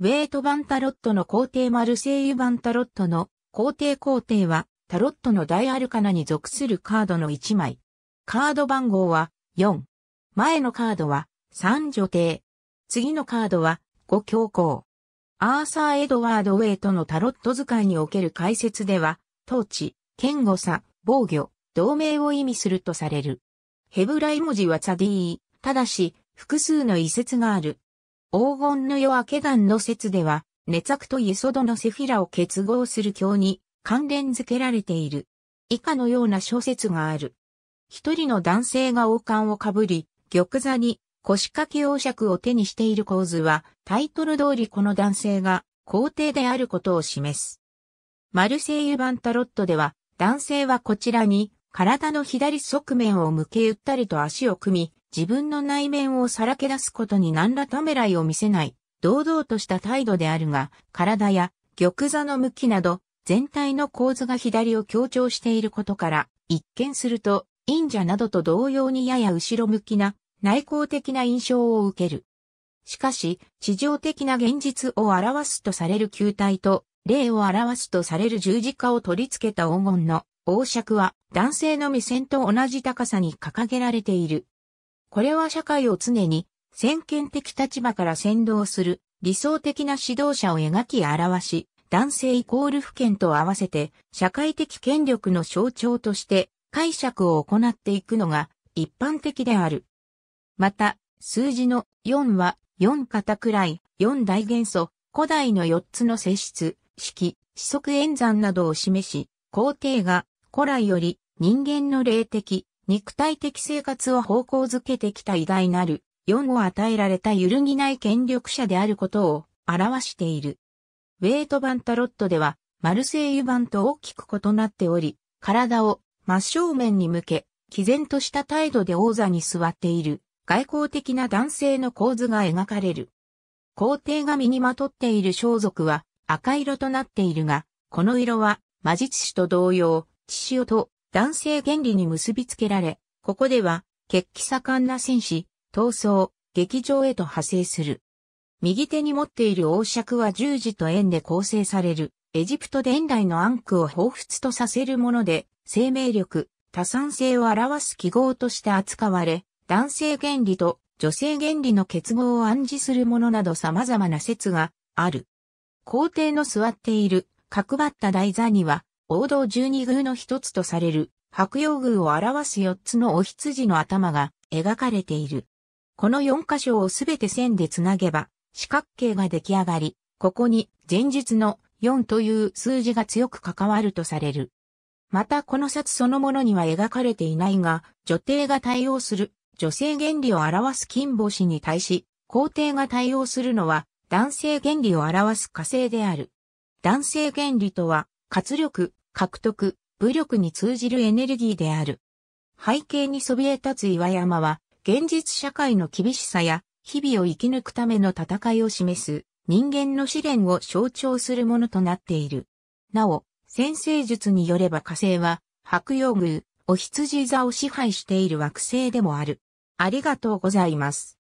ウェイト版タロットの皇帝マルセイユ版タロットの皇帝皇帝はタロットの大アルカナに属するカードの1枚。カード番号は4。前のカードは3女帝。次のカードは5教皇。アーサー・エドワード・ウェイトのタロット使いにおける解説では、統治、堅固さ、防御、同盟を意味するとされる。ヘブライ文字はツァディー、ただし、複数の遺説がある。黄金の夜明け岩の説では、熱ザとユソドのセフィラを結合する教に関連付けられている。以下のような諸説がある。一人の男性が王冠をかぶり、玉座に腰掛け王爵を手にしている構図は、タイトル通りこの男性が皇帝であることを示す。マルセイユンタロットでは、男性はこちらに体の左側面を向けゆったりと足を組み、自分の内面をさらけ出すことに何らためらいを見せない、堂々とした態度であるが、体や玉座の向きなど、全体の構図が左を強調していることから、一見すると、忍者などと同様にやや後ろ向きな内向的な印象を受ける。しかし、地上的な現実を表すとされる球体と、霊を表すとされる十字架を取り付けた黄金の王爵は、男性の目線と同じ高さに掲げられている。これは社会を常に先見的立場から先導する理想的な指導者を描き表し、男性イコール不権と合わせて社会的権力の象徴として解釈を行っていくのが一般的である。また、数字の4は4型くらい、4大元素、古代の4つの性質、式、四則演算などを示し、皇帝が古来より人間の霊的肉体的生活を方向づけてきた偉大なる、4を与えられた揺るぎない権力者であることを表している。ウェイト版タロットでは、マルセイユ版と大きく異なっており、体を真正面に向け、毅然とした態度で王座に座っている、外交的な男性の構図が描かれる。皇帝が身にまとっている装束は赤色となっているが、この色は魔術師と同様、血潮と男性原理に結びつけられ、ここでは、血気盛んな戦士、闘争、劇場へと派生する。右手に持っている王尺は十字と円で構成される、エジプト伝来の暗句を彷彿とさせるもので、生命力、多産性を表す記号として扱われ、男性原理と女性原理の結合を暗示するものなど様々な説がある。皇帝の座っている角張った台座には王道十二宮の一つとされる白陽宮を表す四つのお羊の頭が描かれている。この四箇所をすべて線でつなげば四角形が出来上がり、ここに前日の4という数字が強く関わるとされる。またこの冊そのものには描かれていないが、女帝が対応する女性原理を表す金星に対し、皇帝が対応するのは男性原理を表す火星である。男性原理とは活力、獲得、武力に通じるエネルギーである。背景にそびえ立つ岩山は、現実社会の厳しさや、日々を生き抜くための戦いを示す、人間の試練を象徴するものとなっている。なお、先生術によれば火星は、白羊宮、お羊座を支配している惑星でもある。ありがとうございます。